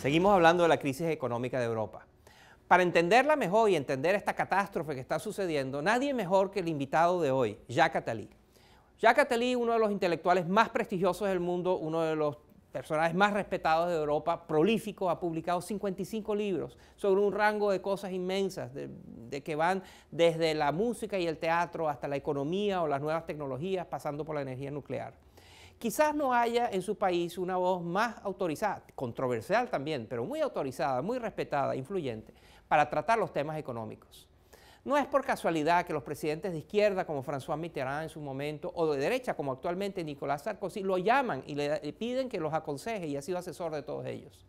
Seguimos hablando de la crisis económica de Europa. Para entenderla mejor y entender esta catástrofe que está sucediendo, nadie mejor que el invitado de hoy, Jacques Attali. Jacques Attali, uno de los intelectuales más prestigiosos del mundo, uno de los personajes más respetados de Europa, prolífico, ha publicado 55 libros sobre un rango de cosas inmensas, de, que van desde la música y el teatro hasta la economía o las nuevas tecnologías, pasando por la energía nuclear. Quizás no haya en su país una voz más autorizada, controversial también, pero muy autorizada, muy respetada, influyente, para tratar los temas económicos. No es por casualidad que los presidentes de izquierda como François Mitterrand en su momento o de derecha como actualmente Nicolás Sarkozy lo llaman y le, piden que los aconseje y ha sido asesor de todos ellos.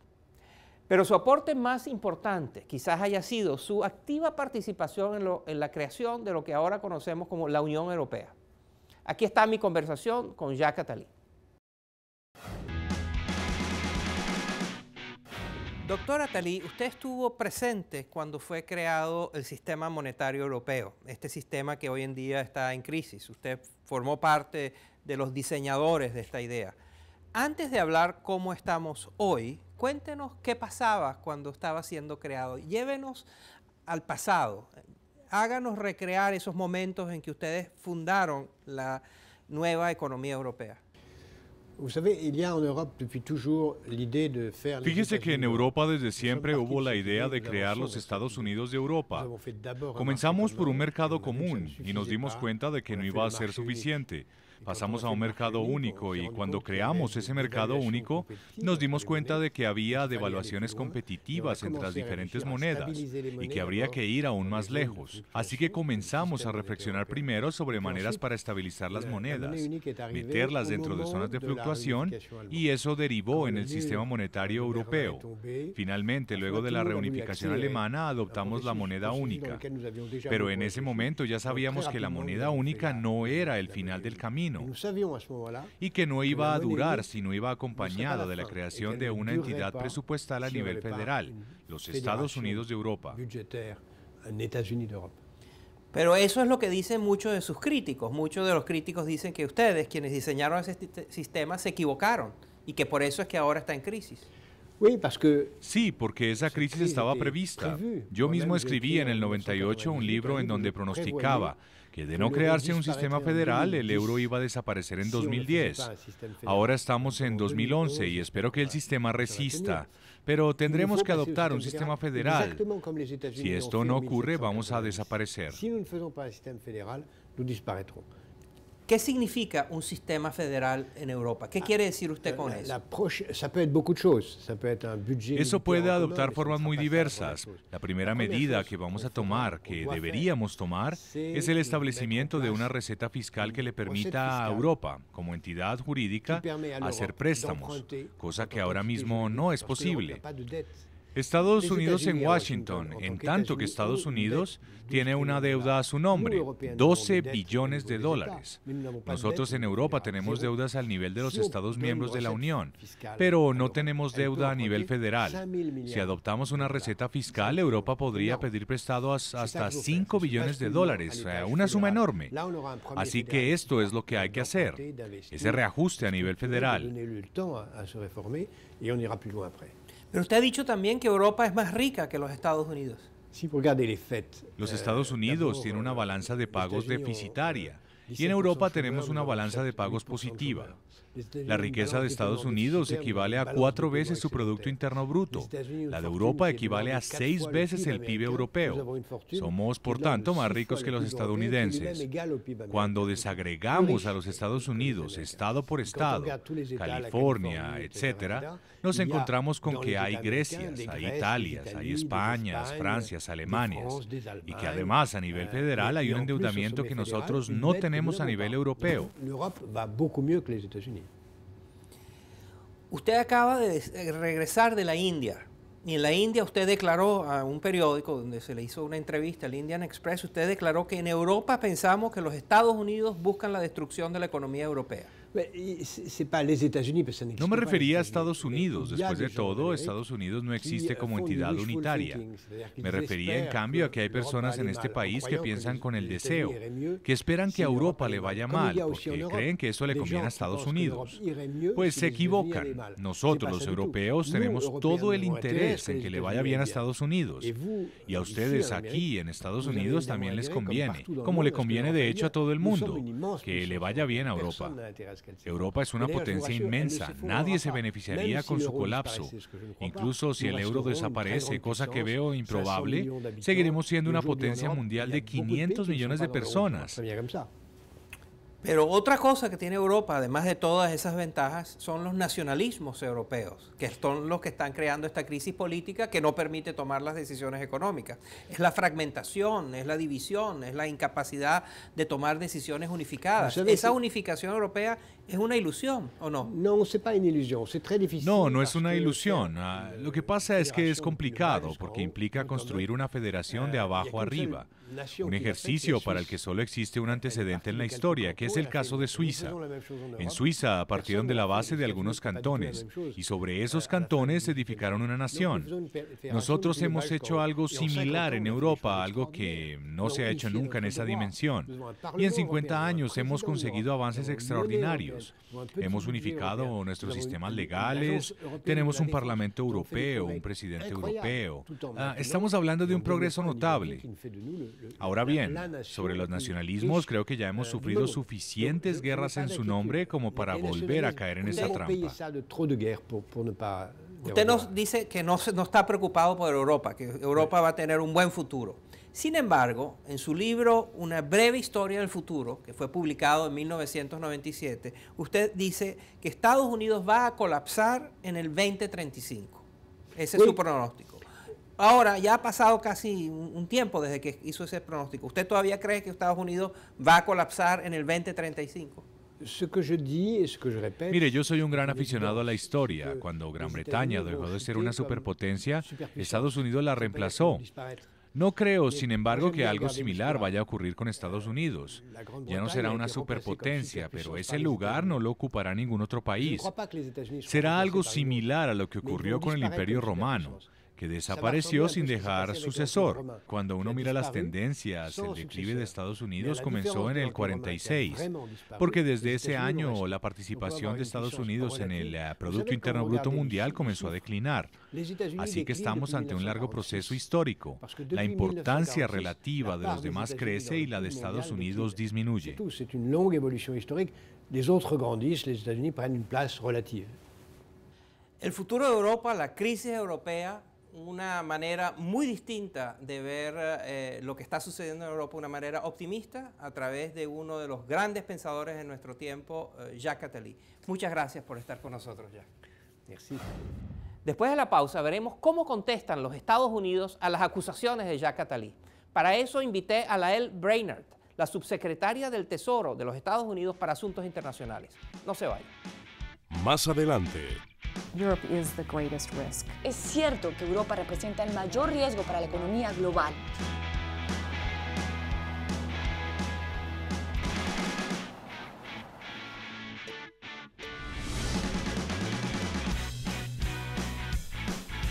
Pero su aporte más importante quizás haya sido su activa participación en, la creación de lo que ahora conocemos como la Unión Europea. Aquí está mi conversación con Jacques Attali. Doctora Talí, usted estuvo presente cuando fue creado el sistema monetario europeo, este sistema que hoy en día está en crisis. Usted formó parte de los diseñadores de esta idea. Antes de hablar cómo estamos hoy, cuéntenos qué pasaba cuando estaba siendo creado. Llévenos al pasado. Háganos recrear esos momentos en que ustedes fundaron la nueva economía europea. Fíjese que en Europa desde siempre hubo la idea de crear los Estados Unidos de Europa. Comenzamos por un mercado común y nos dimos cuenta de que no iba a ser suficiente pasamos a un mercado único y cuando creamos ese mercado único nos dimos cuenta de que había devaluaciones competitivas entre las diferentes monedas y que habría que ir aún más lejos. Así que comenzamos a reflexionar primero sobre maneras para estabilizar las monedas, meterlas dentro de zonas de fluctuación y eso derivó en el sistema monetario europeo. Finalmente, luego de la reunificación alemana, adoptamos la moneda única. Pero en ese momento ya sabíamos que la moneda única no era el final del camino y que no iba a durar si no iba acompañado de la creación de una entidad presupuestal a nivel federal, los Estados Unidos de Europa. Pero eso es lo que dicen muchos de sus críticos. Muchos de los críticos dicen que ustedes, quienes diseñaron ese sistema, se equivocaron y que por eso es que ahora está en crisis. Sí, porque esa crisis estaba prevista. Yo mismo escribí en el 98 un libro en donde pronosticaba que de no crearse un sistema federal, el euro iba a desaparecer en 2010. Ahora estamos en 2011 y espero que el sistema resista, pero tendremos que adoptar un sistema federal. Si esto no ocurre, vamos a desaparecer. ¿Qué significa un sistema federal en Europa? ¿Qué ah, quiere decir usted con eso? Eso puede adoptar formas muy diversas. La primera medida que vamos a tomar, que deberíamos tomar, es el establecimiento de una receta fiscal que le permita a Europa, como entidad jurídica, hacer préstamos, cosa que ahora mismo no es posible. Estados Unidos en Washington, en tanto que Estados Unidos tiene una deuda a su nombre, 12 billones de dólares. Nosotros en Europa tenemos deudas al nivel de los Estados miembros de la Unión, pero no tenemos deuda a nivel federal. Si adoptamos una receta fiscal, Europa podría pedir prestado hasta 5 billones de dólares, una suma enorme. Así que esto es lo que hay que hacer, ese reajuste a nivel federal. Pero usted ha dicho también que Europa es más rica que los Estados Unidos. Los eh, Estados Unidos tienen una eh, balanza de pagos deficitaria. Y en Europa tenemos una balanza de pagos positiva. Este la riqueza de este, Estados Unidos equivale a cuatro veces su Producto Interno Bruto. La de Europa equivale a seis veces el PIB europeo. Somos, por tanto, más ricos que los estadounidenses. Cuando desagregamos a los Estados Unidos, estado por estado, California, etc., nos encontramos con que hay Grecia, hay Italias, hay España, Francia, Alemania, y que además a nivel ah, federal hay un endeudamiento que nosotros no tenemos a nivel europeo. Usted acaba de eh, regresar de la India. Y en la India usted declaró a un periódico donde se le hizo una entrevista al Indian Express, usted declaró que en Europa pensamos que los Estados Unidos buscan la destrucción de la economía europea. Pues, no me refería a Estados Unidos. Pues, después de todo, Estados Unidos no existe como entidad unitaria. Me refería, en cambio, a que hay personas en este país que piensan con el deseo, que esperan que a Europa le vaya mal, porque creen que eso le pues conviene a Estados Unidos. Pues se equivocan. Nosotros, los europeos, tenemos todo el interés en que le vaya bien a Estados Unidos. Y a ustedes aquí, en Estados Unidos, también les conviene, como le conviene, de hecho, a todo el mundo, que le vaya bien a Europa. Europa es una potencia inmensa. Nadie se beneficiaría con su colapso. Incluso si el euro desaparece, cosa que veo improbable, seguiremos siendo una potencia mundial de 500 millones de personas. Pero otra cosa que tiene Europa, además de todas esas ventajas, son los nacionalismos europeos, que son los que están creando esta crisis política que no permite tomar las decisiones económicas. Es la fragmentación, es la división, es la incapacidad de tomar decisiones unificadas. Esa unificación europea ¿Es una ilusión o no? No, no es una ilusión. Ah, lo que pasa es que es complicado porque oh, implica construir una federación de ah, abajo arriba. Un ejercicio para el que solo existe un antecedente en la historia, que es el caso de Suiza. En Suiza partieron de la base de algunos cantones y sobre esos cantones se edificaron una nación. Nosotros hemos hecho algo similar en Europa, algo que no se ha hecho nunca en esa dimensión. Y en 50 años hemos conseguido avances extraordinarios. Hemos unificado nuestros sistemas legales, tenemos un Parlamento europeo, un presidente europeo. Ah, estamos hablando de un progreso notable. Ahora bien, sobre los nacionalismos, creo que ya hemos sufrido suficientes guerras en su nombre como para volver a caer en esa trampa. Usted nos dice que no está preocupado por Europa, que Europa va a tener un buen futuro. Sin embargo, en su libro Una breve historia del futuro, que fue publicado en 1997, usted dice que Estados Unidos va a colapsar en el 2035. Ese es su pronóstico. Ahora, ya ha pasado casi un tiempo desde que hizo ese pronóstico. ¿Usted todavía cree que Estados Unidos va a colapsar en el 2035? Mire, yo soy un gran aficionado a la historia. Cuando Gran Bretaña dejó de ser una superpotencia, Estados Unidos la reemplazó. No creo, sin embargo, que algo similar vaya a ocurrir con Estados Unidos. Ya no será una superpotencia, pero ese lugar no lo ocupará ningún otro país. Será algo similar a lo que ocurrió con el Imperio Romano que desapareció sin dejar sucesor. Cuando uno mira las tendencias, el declive de Estados Unidos comenzó en el 46, porque este desde ese año la participación de Estados Unidos en el eh, Producto Interno Bruto Mundial comenzó a declinar. Así que estamos ante un largo proceso histórico. La importancia relativa de los demás crece y la de Estados Unidos disminuye. El futuro de Europa, la crisis europea, una manera muy distinta de ver eh, lo que está sucediendo en Europa, una manera optimista a través de uno de los grandes pensadores de nuestro tiempo, eh, Jacques Attali. Muchas gracias por estar con nosotros, Jacques. Gracias. Después de la pausa veremos cómo contestan los Estados Unidos a las acusaciones de Jacques Attali. Para eso invité a Lael Brainard, la subsecretaria del Tesoro de los Estados Unidos para Asuntos Internacionales. No se vaya. Más adelante, es cierto que Europa representa el mayor riesgo para la economía global.